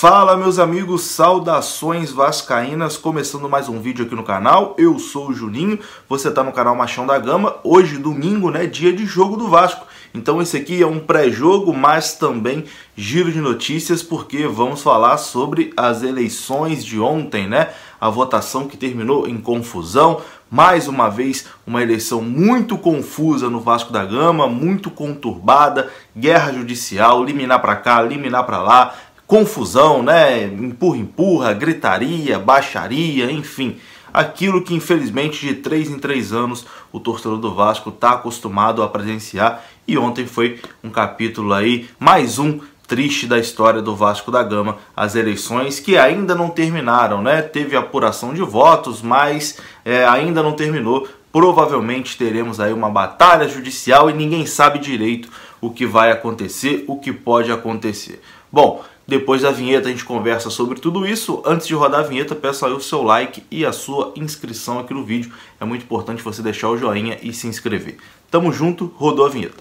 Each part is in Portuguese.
Fala meus amigos, saudações vascaínas, começando mais um vídeo aqui no canal, eu sou o Juninho, você está no canal Machão da Gama, hoje domingo, né, dia de jogo do Vasco, então esse aqui é um pré-jogo, mas também giro de notícias, porque vamos falar sobre as eleições de ontem, né, a votação que terminou em confusão, mais uma vez, uma eleição muito confusa no Vasco da Gama, muito conturbada, guerra judicial, liminar para cá, liminar para lá, confusão, né? Empurra, empurra, gritaria, baixaria, enfim. Aquilo que infelizmente de 3 em 3 anos o torcedor do Vasco está acostumado a presenciar e ontem foi um capítulo aí, mais um triste da história do Vasco da Gama, as eleições que ainda não terminaram, né? Teve apuração de votos, mas é, ainda não terminou. Provavelmente teremos aí uma batalha judicial e ninguém sabe direito o que vai acontecer, o que pode acontecer. Bom, depois da vinheta a gente conversa sobre tudo isso. Antes de rodar a vinheta, peço aí o seu like e a sua inscrição aqui no vídeo. É muito importante você deixar o joinha e se inscrever. Tamo junto, rodou a vinheta.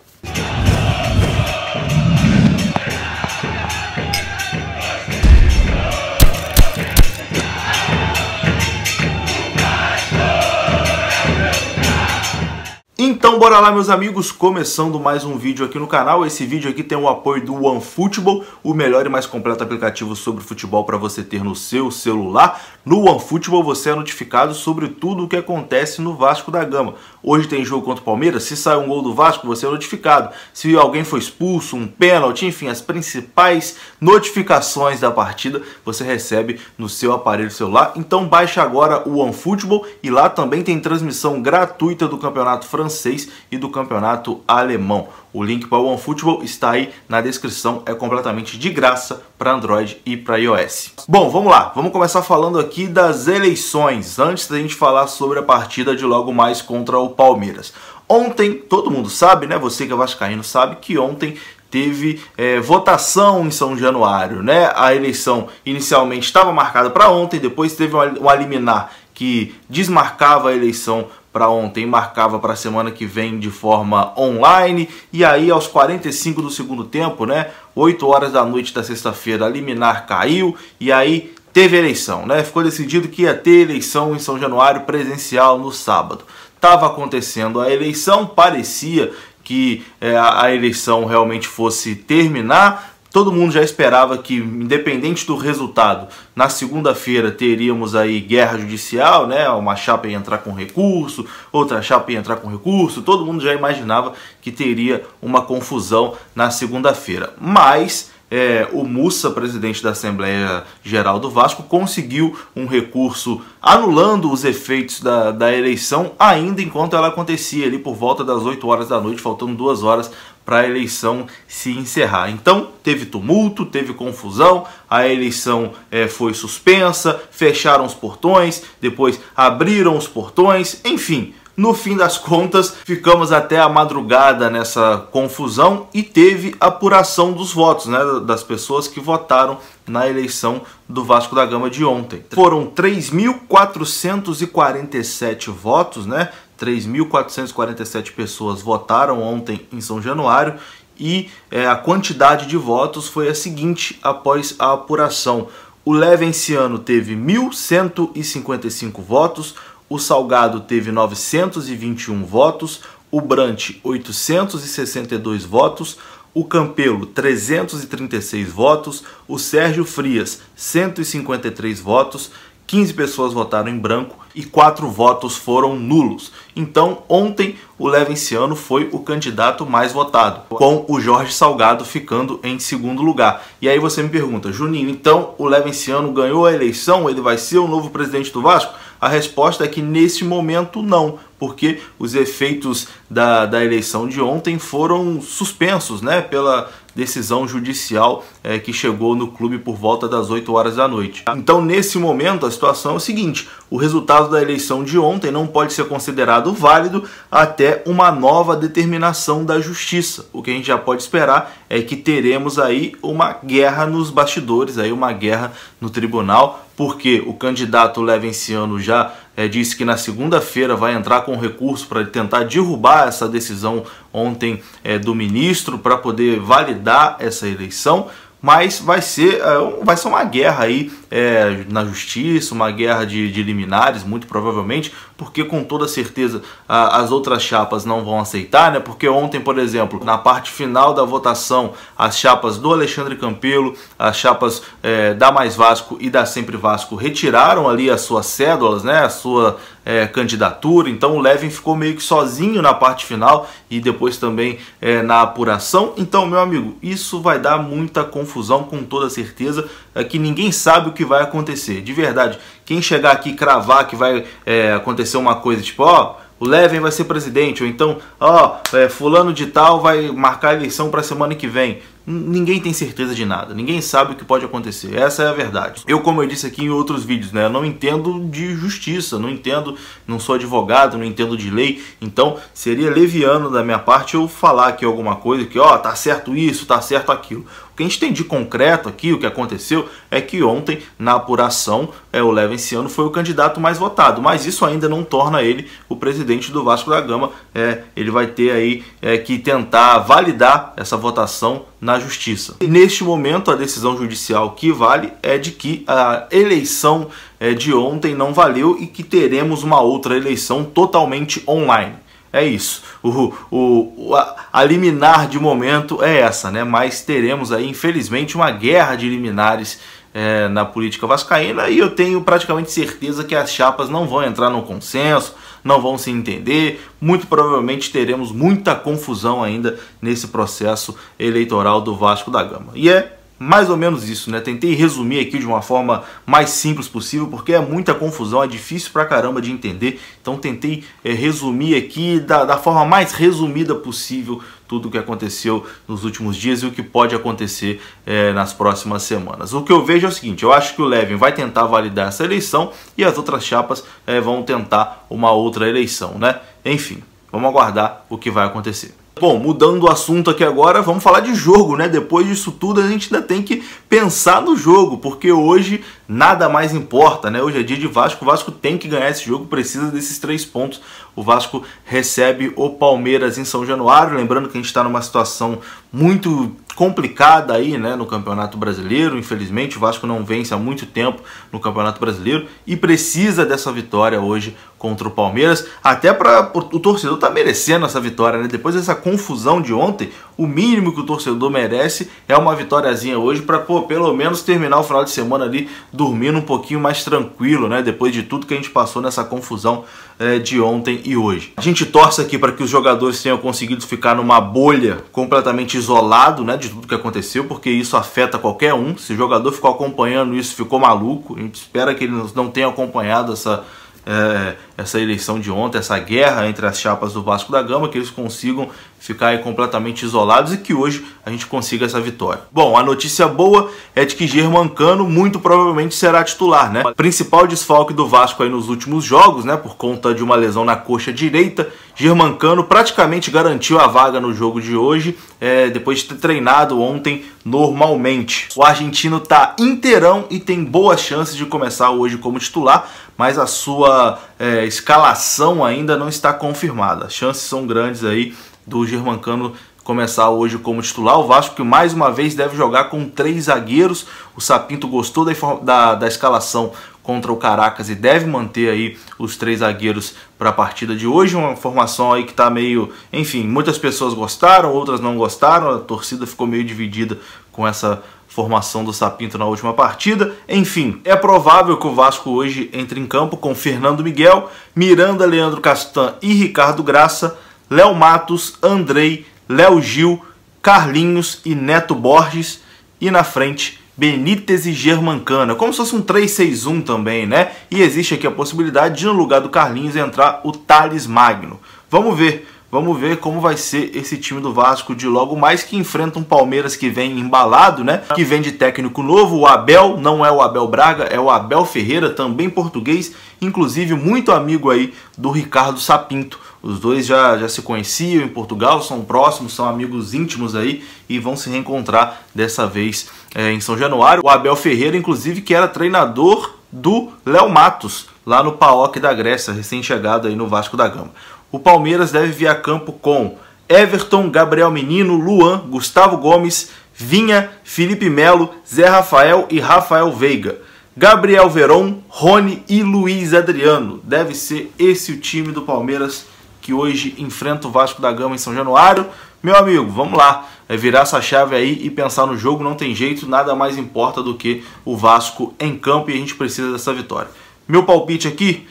Então bora lá meus amigos, começando mais um vídeo aqui no canal. Esse vídeo aqui tem o apoio do OneFootball, o melhor e mais completo aplicativo sobre futebol para você ter no seu celular. No OneFootball você é notificado sobre tudo o que acontece no Vasco da Gama. Hoje tem jogo contra o Palmeiras, se sai um gol do Vasco você é notificado. Se alguém foi expulso, um pênalti, enfim, as principais notificações da partida você recebe no seu aparelho celular. Então baixa agora o OneFootball e lá também tem transmissão gratuita do Campeonato Francês inglês e do campeonato alemão. O link para o OneFootball está aí na descrição, é completamente de graça para Android e para iOS. Bom, vamos lá, vamos começar falando aqui das eleições, antes da gente falar sobre a partida de logo mais contra o Palmeiras. Ontem, todo mundo sabe, né? Você que é vascaíno sabe que ontem teve é, votação em São Januário, né? A eleição inicialmente estava marcada para ontem, depois teve um liminar que desmarcava a eleição para ontem, marcava para a semana que vem de forma online. E aí, aos 45 do segundo tempo, né, 8 horas da noite da sexta-feira, a liminar caiu e aí teve eleição, né? Ficou decidido que ia ter eleição em São Januário presencial no sábado. Tava acontecendo a eleição, parecia que é, a eleição realmente fosse terminar, Todo mundo já esperava que, independente do resultado, na segunda-feira teríamos aí guerra judicial, né? Uma chapa ia entrar com recurso, outra chapa ia entrar com recurso. Todo mundo já imaginava que teria uma confusão na segunda-feira. Mas é, o Mussa, presidente da Assembleia Geral do Vasco, conseguiu um recurso anulando os efeitos da, da eleição ainda enquanto ela acontecia, ali por volta das 8 horas da noite, faltando duas horas para a eleição se encerrar. Então, teve tumulto, teve confusão, a eleição é, foi suspensa, fecharam os portões, depois abriram os portões, enfim no fim das contas, ficamos até a madrugada nessa confusão e teve apuração dos votos, né, das pessoas que votaram na eleição do Vasco da Gama de ontem. Foram 3.447 votos, né? 3.447 pessoas votaram ontem em São Januário e é, a quantidade de votos foi a seguinte após a apuração. O Levenciano teve 1.155 votos, o Salgado teve 921 votos, o Brant 862 votos, o Campelo 336 votos, o Sérgio Frias 153 votos, 15 pessoas votaram em branco e 4 votos foram nulos. Então, ontem o Levenciano foi o candidato mais votado, com o Jorge Salgado ficando em segundo lugar. E aí você me pergunta, Juninho, então o Levenciano ganhou a eleição, ele vai ser o novo presidente do Vasco? A resposta é que nesse momento não, porque os efeitos da, da eleição de ontem foram suspensos né, pela decisão judicial é, que chegou no clube por volta das 8 horas da noite. Então, nesse momento, a situação é o seguinte: o resultado da eleição de ontem não pode ser considerado válido até uma nova determinação da justiça. O que a gente já pode esperar é que teremos aí uma guerra nos bastidores, aí uma guerra no tribunal, porque o candidato Levenciano já é, disse que na segunda-feira vai entrar com recurso para tentar derrubar essa decisão ontem é, do ministro para poder validar essa eleição mas vai ser, é, vai ser uma guerra aí é, na justiça, uma guerra de, de liminares, muito provavelmente, porque com toda certeza a, as outras chapas não vão aceitar, né? Porque ontem, por exemplo, na parte final da votação, as chapas do Alexandre Campelo, as chapas é, da Mais Vasco e da Sempre Vasco retiraram ali as suas cédulas, né? A sua é, candidatura, então o Levin ficou meio que sozinho na parte final e depois também é, na apuração. Então, meu amigo, isso vai dar muita confusão, com toda certeza, é, que ninguém sabe o que vai acontecer. De verdade, quem chegar aqui cravar que vai é, acontecer uma coisa, tipo, ó, o Levin vai ser presidente, ou então, ó, é, fulano de tal vai marcar a eleição para a semana que vem ninguém tem certeza de nada, ninguém sabe o que pode acontecer, essa é a verdade. Eu, como eu disse aqui em outros vídeos, né, não entendo de justiça, não entendo, não sou advogado, não entendo de lei, então seria leviano da minha parte eu falar aqui alguma coisa que, ó, tá certo isso, tá certo aquilo. O que a gente tem de concreto aqui, o que aconteceu, é que ontem, na apuração, é, o Levenciano foi o candidato mais votado, mas isso ainda não torna ele o presidente do Vasco da Gama, é, ele vai ter aí é, que tentar validar essa votação na justiça. E neste momento, a decisão judicial que vale é de que a eleição é, de ontem não valeu e que teremos uma outra eleição totalmente online. É isso. O, o, a, liminar de momento é essa, né? Mas teremos aí, infelizmente, uma guerra de liminares é, na política vascaína e eu tenho praticamente certeza que as chapas não vão entrar no consenso, não vão se entender. Muito provavelmente teremos muita confusão ainda nesse processo eleitoral do Vasco da Gama. E é mais ou menos isso, né? Tentei resumir aqui de uma forma mais simples possível, porque é muita confusão, é difícil pra caramba de entender. Então tentei é, resumir aqui da, da forma mais resumida possível tudo o que aconteceu nos últimos dias e o que pode acontecer é, nas próximas semanas. O que eu vejo é o seguinte: eu acho que o Levin vai tentar validar essa eleição e as outras chapas é, vão tentar uma outra eleição, né? Enfim, vamos aguardar o que vai acontecer. Bom, mudando o assunto aqui agora, vamos falar de jogo, né? Depois disso tudo, a gente ainda tem que pensar no jogo, porque hoje nada mais importa, né? Hoje é dia de Vasco, o Vasco tem que ganhar esse jogo, precisa desses três pontos. O Vasco recebe o Palmeiras em São Januário, lembrando que a gente está numa situação muito complicada aí, né, no Campeonato Brasileiro. Infelizmente, o Vasco não vence há muito tempo no Campeonato Brasileiro e precisa dessa vitória hoje contra o Palmeiras. Até para o torcedor tá merecendo essa vitória, né? Depois dessa confusão de ontem, o mínimo que o torcedor merece é uma vitóriazinha hoje para pelo menos terminar o final de semana ali dormindo um pouquinho mais tranquilo, né? Depois de tudo que a gente passou nessa confusão é, de ontem e hoje. A gente torce aqui para que os jogadores tenham conseguido ficar numa bolha completamente isolado, né, de tudo que aconteceu, porque isso afeta qualquer um. Se o jogador ficou acompanhando isso, ficou maluco. A gente espera que ele não tenha acompanhado essa é, essa eleição de ontem, essa guerra entre as chapas do Vasco da Gama, que eles consigam ficar completamente isolados e que hoje a gente consiga essa vitória. Bom, a notícia boa é de que Germancano muito provavelmente será titular, né? principal desfalque do Vasco aí nos últimos jogos, né, por conta de uma lesão na coxa direita, Germancano praticamente garantiu a vaga no jogo de hoje, é, depois de ter treinado ontem normalmente. O argentino tá inteirão e tem boas chances de começar hoje como titular, mas a sua é, escalação ainda não está confirmada. As chances são grandes aí do Germancano começar hoje como titular. O Vasco que mais uma vez deve jogar com três zagueiros. O Sapinto gostou da, da, da escalação contra o Caracas e deve manter aí os três zagueiros para a partida de hoje. Uma formação aí que está meio, enfim, muitas pessoas gostaram, outras não gostaram. A torcida ficou meio dividida com essa formação do Sapinto na última partida. Enfim, é provável que o Vasco hoje entre em campo com Fernando Miguel, Miranda, Leandro Castan e Ricardo Graça, Léo Matos, Andrei, Léo Gil, Carlinhos e Neto Borges e na frente Benítez e Germancana. É como se fosse um 3-6-1 também, né? E existe aqui a possibilidade de, no lugar do Carlinhos, entrar o Thales Magno. Vamos ver. Vamos ver como vai ser esse time do Vasco de logo mais que enfrenta um Palmeiras que vem embalado, né? Que vem de técnico novo, o Abel, não é o Abel Braga, é o Abel Ferreira, também português, inclusive muito amigo aí do Ricardo Sapinto. Os dois já, já se conheciam em Portugal, são próximos, são amigos íntimos aí e vão se reencontrar dessa vez é, em São Januário. O Abel Ferreira, inclusive, que era treinador do Léo Matos, lá no PAOK da Grécia, recém-chegado aí no Vasco da Gama. O Palmeiras deve vir a campo com Everton, Gabriel Menino, Luan, Gustavo Gomes, Vinha, Felipe Melo, Zé Rafael e Rafael Veiga. Gabriel Veron, Rony e Luiz Adriano. Deve ser esse o time do Palmeiras que hoje enfrenta o Vasco da Gama em São Januário. Meu amigo, vamos lá, é virar essa chave aí e pensar no jogo, não tem jeito, nada mais importa do que o Vasco em campo e a gente precisa dessa vitória. Meu palpite aqui,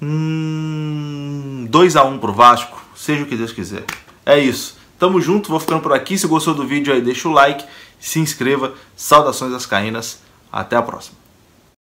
hum, 2 a 1 pro Vasco, seja o que Deus quiser. É isso. Tamo junto, vou ficando por aqui. Se gostou do vídeo aí, deixa o like, se inscreva. Saudações ascaínas. Até a próxima.